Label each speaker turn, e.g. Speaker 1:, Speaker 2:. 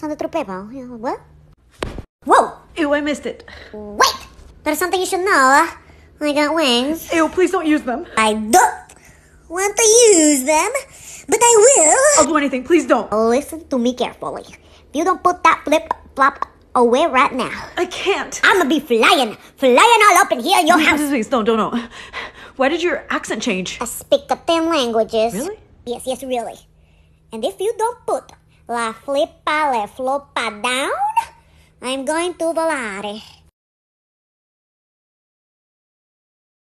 Speaker 1: what? Whoa! Ew, I missed it. Wait! There's something you should know. Uh, I got wings. Ew, please don't use them. I don't want to use them, but I will. I'll do anything. Please don't. Listen to me carefully. If you don't put that flip flop away right now. I can't. I'ma be flying, flying all up in here in your house. Please, don't, don't. Why did your accent change? I speak the ten languages. Really? Yes, yes, really. And if you don't put La flippa, le floppa down. I'm going to volare.